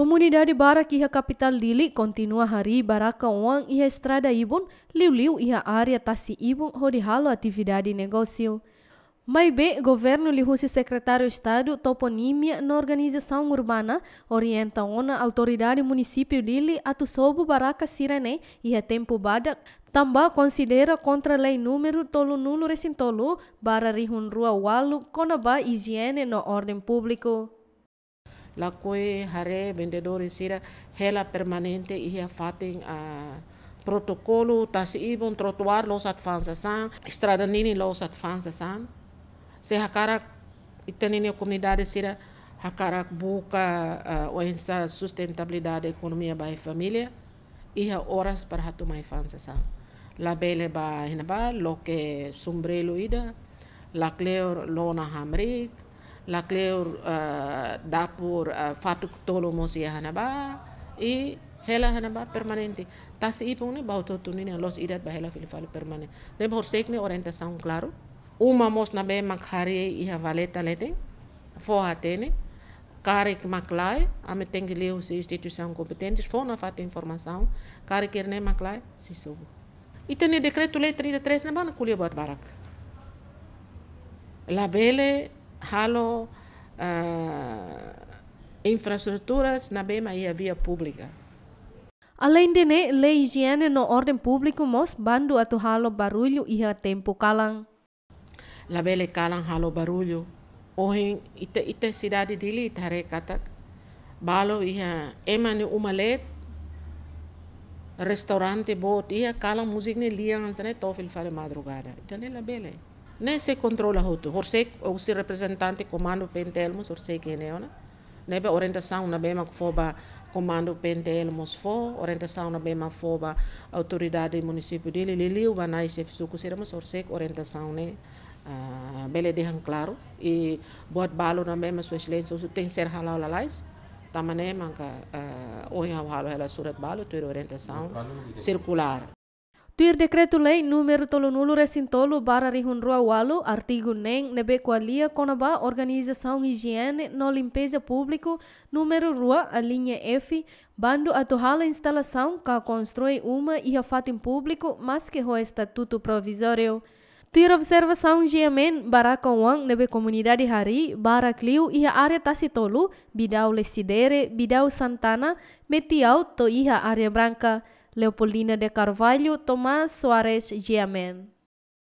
Comunidade bara que a capital Lili continua hari bara kawang ia estrada ibun, liu-liu a área tasi ibun horihalo atividade negócio. Mas bem, governo lihusi secretário Estado toponímia na organização urbana orienta ona autoridade município Lili atu sobo baraka sirene e a tempo badak Tamba considera contra lei número tolo nulo recintolo barra rihun rua walu conaba higiene no ordem público. la cui are vendedori sira hela permanente i ha fatin a ah, protocolo tasi ibon trotuar los advanza ah, san strada nini los advanza ah. san se hakara itenini comunidade sira hakara buka uh, oensa sustentabilidade economia bai familia i ha horas para hatu mai fansa san la bele ba hinaba lo que sombrelo ida la cleor lona hamrik la kleur uh, eh, dapur uh, eh, fatuk tolo mosia hanaba e hela hanaba permanente tas tá ipung ne bauto tunine los idat ba hela filifalo permanente ne bor sekne orientação claro uma mos na be makhari i valeta lete fo hatene care que maclai, a me tem que ler as instituições competentes, for na fata informação, care que nem maclai, se subo. E tem o decreto lei 33, não vai colher bot baraca. Labele halo eh, infrastrukturas na bema e via pública. Além de ne, lei e higiene no ordem público mos bandu atu halo barulho iha tempo calang. Labele kalang halo barulho. ohin ite ite cidade dili tare katak. Balo iha emani umalet restaurante bot iha calang music ne liang sane tofil fale madrugada. Então labele. Ne se controla hoto. Horse o se representante comando pentelmos se que é, neona. Né? Nebe orientação na bema que foba comando pentelmos fo, orientação na bema foba autoridade município dele lili o banai chefe suco por se orientação né. Uh, bele dejan claro e bot balo na bema sua excelência tem ser halal lalais tamanema ka uh, ah, o halo ela surat balo ter orientação circular Tuir decreto-lei número tolonulu recintolo barra rihunrua walo, artigo nem nebe qualia conaba organização higiene no limpeza público, número rua, a linha F, bando a tohala instalação que constrói uma e a fato em público, mas que o estatuto provisório. Tuir observação GMN bara kawang nebe comunidade hari cliu e a área tacitolo bidau lesidere, bidau santana, metiau to iha área branca. Leopoldina de Carvalho, Tomás Soares Giamen.